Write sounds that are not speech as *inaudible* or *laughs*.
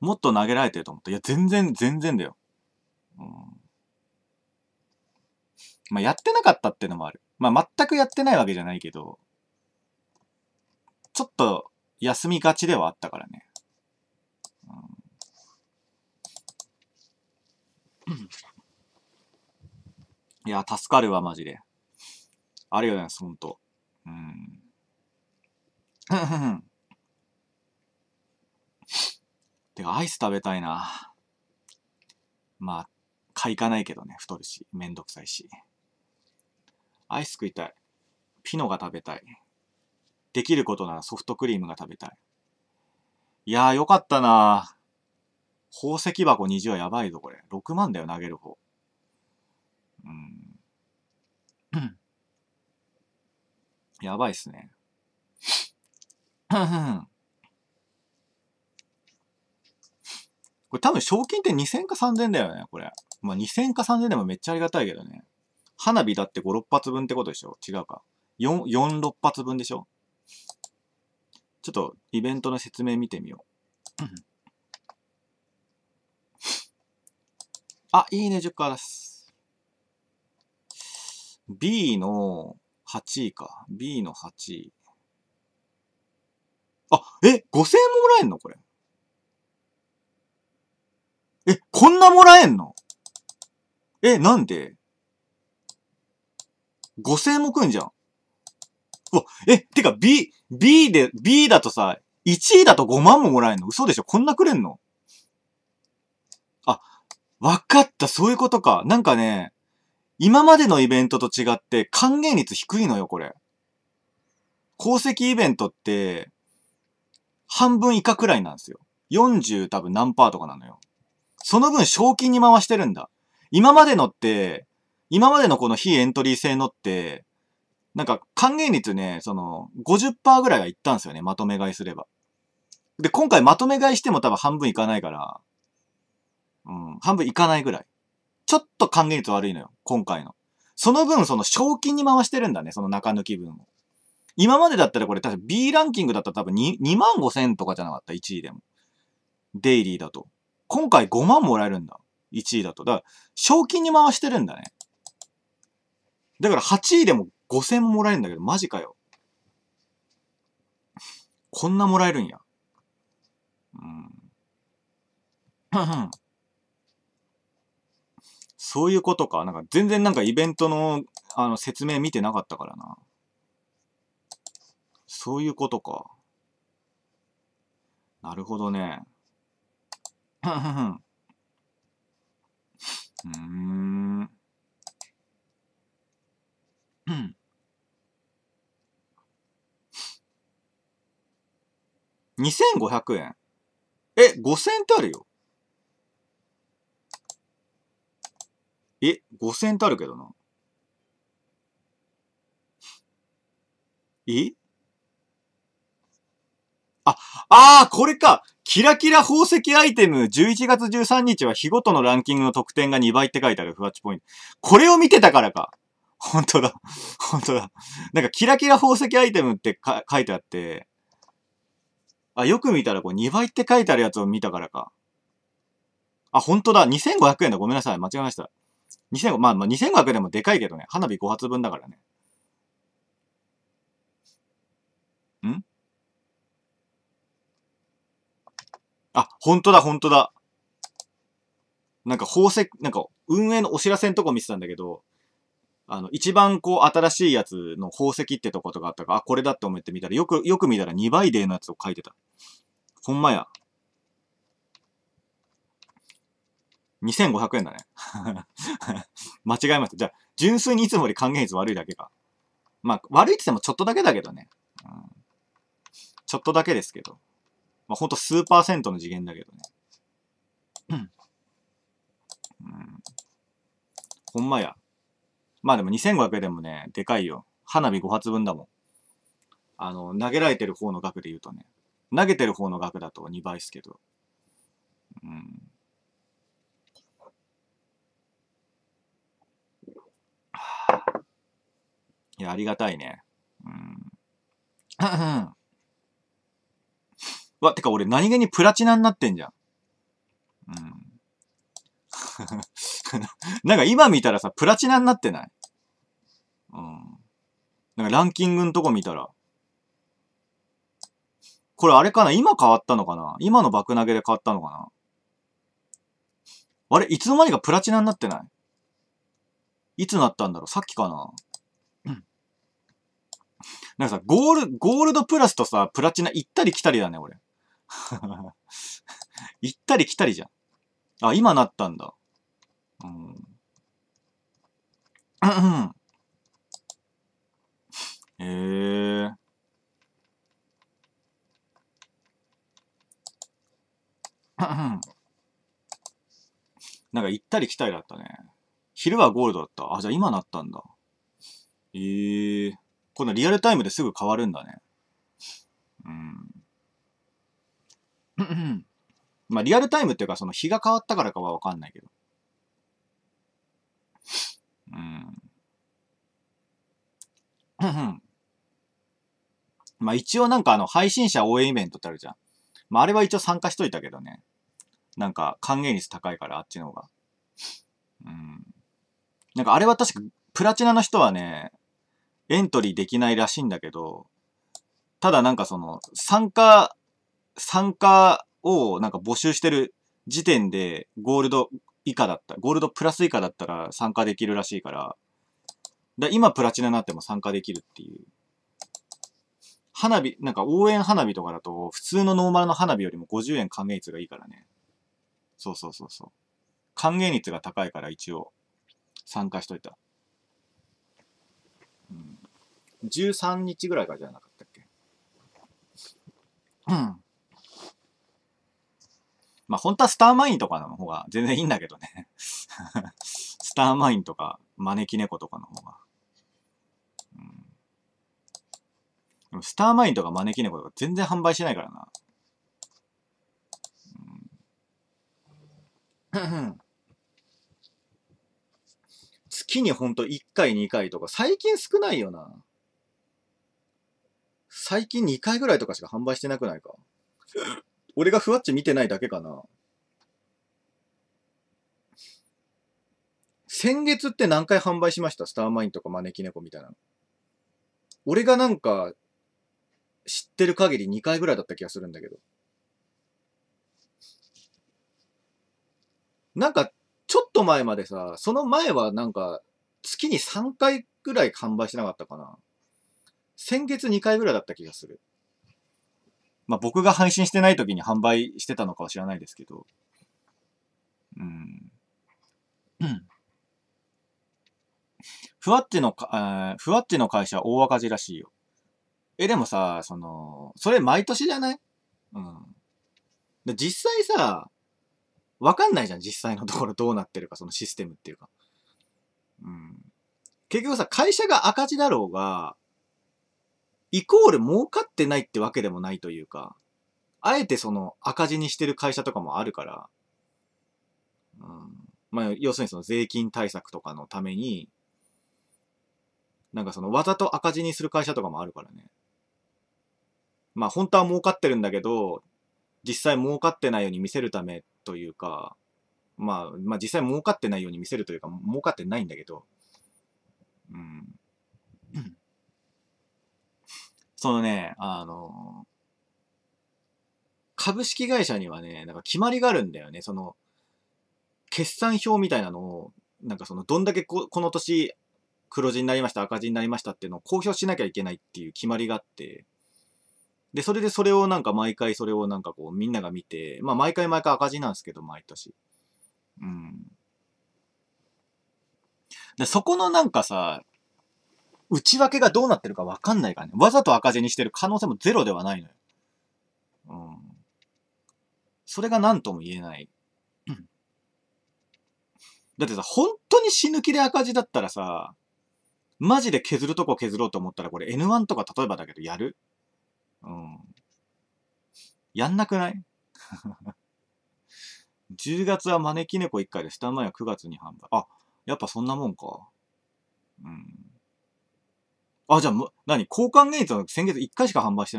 もっと投げられてると思った。いや、全然、全然だよ。うん。まあ、やってなかったってのもある。まあ、全くやってないわけじゃないけど、ちょっと休みがちではあったからね。うん、いや、助かるわ、マジで。ありがとうございます、ほんと。うん。てか、アイス食べたいな。まあ、買いかないけどね、太るし、めんどくさいし。アイス食いたい。ピノが食べたい。できることならソフトクリームが食べたい。いやーよかったな宝石箱20はやばいぞ、これ。6万だよ、投げる方。うん。やばいっすね。これ多分賞金って2000か3000だよね、これ。まあ、2000か3000でもめっちゃありがたいけどね。花火だって5、6発分ってことでしょ違うか。4、4、6発分でしょちょっとイベントの説明見てみよう。あ、いいね、10回出す。B の8位か。B の8位。あ、え ?5000 円ももらえんのこれ。こんなもらえんのえ、なんで ?5000 もくんじゃん。うわ、え、てか B、B で、B だとさ、1位だと5万ももらえんの嘘でしょこんなくれんのあ、わかった、そういうことか。なんかね、今までのイベントと違って還元率低いのよ、これ。功績イベントって、半分以下くらいなんですよ。40多分何パーとかなのよ。その分賞金に回してるんだ。今までのって、今までのこの非エントリー制のって、なんか還元率ね、その50%ぐらいはいったんですよね、まとめ買いすれば。で、今回まとめ買いしても多分半分いかないから、うん、半分いかないぐらい。ちょっと還元率悪いのよ、今回の。その分、その賞金に回してるんだね、その中抜き分を。今までだったらこれ、確か B ランキングだったら多分 2, 2万5千とかじゃなかった、1位でも。デイリーだと。今回5万もらえるんだ。1位だと。だから、賞金に回してるんだね。だから8位でも5000ももらえるんだけど、マジかよ。こんなもらえるんや。うん。そういうことか。なんか全然なんかイベントのあの説明見てなかったからな。そういうことか。なるほどね。うん。うん。2500円。え、5000ってあるよ。え、5000ってあるけどな。えあ、ああ、これかキラキラ宝石アイテム、11月13日は日ごとのランキングの得点が2倍って書いてある、ふわっちポイント。これを見てたからか。本当だ。本当だ。なんか、キラキラ宝石アイテムって書いてあって、あ、よく見たらこう2倍って書いてあるやつを見たからか。あ、本当だ。2500円だ。ごめんなさい。間違えました。2500、まあまあ2500円でもでかいけどね。花火5発分だからね。んあ、本当だ、本当だ。なんか宝石、なんか運営のお知らせのとこ見てたんだけど、あの、一番こう新しいやつの宝石ってとことかあったから、あ、これだって思ってみたら、よく、よく見たら2倍デーのやつを書いてた。ほんまや。2500円だね。*laughs* 間違えました。じゃあ、純粋にいつもより還元率悪いだけか。まあ、悪いって言ってもちょっとだけだけどね。うん、ちょっとだけですけど。まあ、ほんと数パーセントの次元だけどね。うん。ほんまや。まあでも2500円でもね、でかいよ。花火5発分だもん。あの、投げられてる方の額で言うとね。投げてる方の額だと2倍っすけど。うん。いや、ありがたいね。うん。わ、てか俺何気にプラチナになってんじゃん。うん。*laughs* なんか今見たらさ、プラチナになってないうん。なんかランキングのとこ見たら。これあれかな今変わったのかな今の爆投げで変わったのかなあれいつの間にかプラチナになってないいつなったんだろうさっきかななんかさ、ゴール、ゴールドプラスとさ、プラチナ行ったり来たりだね、俺。*laughs* 行ったり来たりじゃん。あ、今なったんだ。うん。へえー。なんか行ったり来たりだったね。昼はゴールドだった。あ、じゃあ今なったんだ。ええー。このリアルタイムですぐ変わるんだね。まあ、リアルタイムっていうか、その日が変わったからかはわかんないけど。うん。まあ一応なんかあの配信者応援イベントってあるじゃん。まああれは一応参加しといたけどね。なんか歓迎率高いからあっちの方が。うん。なんかあれは確かプラチナの人はね、エントリーできないらしいんだけど、ただなんかその参加参加をなんか募集してる時点でゴールド以下だった、ゴールドプラス以下だったら参加できるらしいから、だ今プラチナになっても参加できるっていう。花火、なんか応援花火とかだと、普通のノーマルの花火よりも50円還元率がいいからね。そうそうそうそう。還元率が高いから一応、参加しといた。うん。13日ぐらいかじゃなかったっけうん。まあ、本当はスターマインとかの方が全然いいんだけどね *laughs* スターマインとか、招き猫とかの方が。うん。でも、スターマインとか招き猫とか全然販売してないからな。うん、月にほんと1回2回とか、最近少ないよな。最近2回ぐらいとかしか販売してなくないか。俺がふわっち見てないだけかな。先月って何回販売しましたスターマインとか招き猫みたいなの。俺がなんか、知ってる限り2回ぐらいだった気がするんだけど。なんか、ちょっと前までさ、その前はなんか、月に3回ぐらい販売してなかったかな。先月2回ぐらいだった気がする。まあ僕が配信してない時に販売してたのかは知らないですけど、うん。ふわってのか、ふわっての会社大赤字らしいよ。え、でもさ、その、それ毎年じゃないうん。で実際さ、わかんないじゃん、実際のところどうなってるか、そのシステムっていうか。うん。結局さ、会社が赤字だろうが、イコール儲かってないってわけでもないというか、あえてその赤字にしてる会社とかもあるから、うん、まあ、要するにその税金対策とかのために、なんかそのわざと赤字にする会社とかもあるからね。まあ本当は儲かってるんだけど、実際儲かってないように見せるためというか、まあ、まあ実際儲かってないように見せるというか、儲かってないんだけど、うん。そのね、あの、株式会社にはね、なんか決まりがあるんだよね。その、決算表みたいなのを、なんかその、どんだけここの年黒字になりました、赤字になりましたっていうのを公表しなきゃいけないっていう決まりがあって、で、それでそれをなんか毎回それをなんかこうみんなが見て、まあ毎回毎回赤字なんですけど、毎年。うん。で、そこのなんかさ、内訳がどうなってるかわかんないからね。わざと赤字にしてる可能性もゼロではないのよ。うん。それが何とも言えない。うん。だってさ、本当に死ぬ気で赤字だったらさ、マジで削るとこ削ろうと思ったらこれ N1 とか例えばだけどやるうん。やんなくない10 *laughs* 月は招き猫1回でスタンマイは9月に販売。あ、やっぱそんなもんか。うん。あ、じゃあ、何交換原液とは先月1回しか販売してない。